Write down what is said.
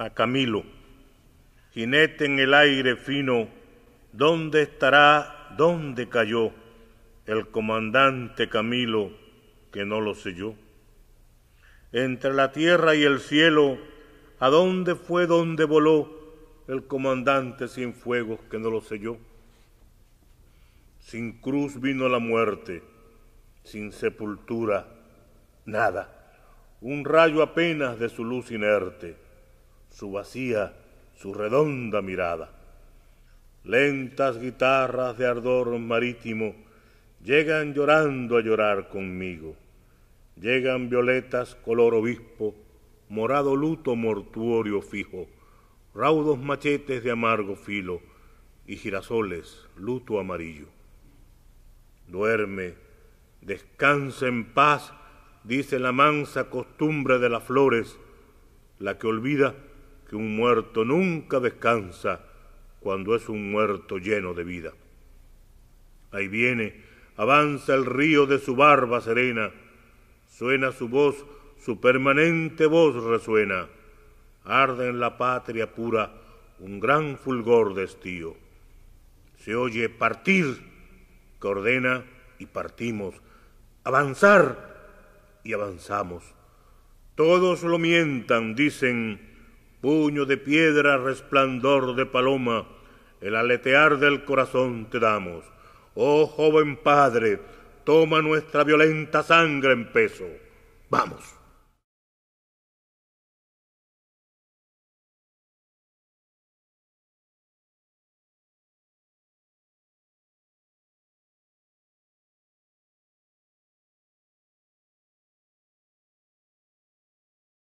a Camilo, jinete en el aire fino, ¿dónde estará, dónde cayó el comandante Camilo que no lo sé yo? Entre la tierra y el cielo, ¿a dónde fue dónde voló el comandante sin fuegos que no lo sé yo? Sin cruz vino la muerte, sin sepultura, nada, un rayo apenas de su luz inerte su vacía, su redonda mirada. Lentas guitarras de ardor marítimo llegan llorando a llorar conmigo. Llegan violetas color obispo, morado luto mortuorio fijo, raudos machetes de amargo filo y girasoles luto amarillo. Duerme, descansa en paz, dice la mansa costumbre de las flores, la que olvida que un muerto nunca descansa cuando es un muerto lleno de vida. Ahí viene, avanza el río de su barba serena, suena su voz, su permanente voz resuena, arde en la patria pura un gran fulgor de estío. Se oye partir, que ordena y partimos, avanzar y avanzamos. Todos lo mientan, dicen, puño de piedra, resplandor de paloma, el aletear del corazón te damos. Oh joven padre, toma nuestra violenta sangre en peso. Vamos.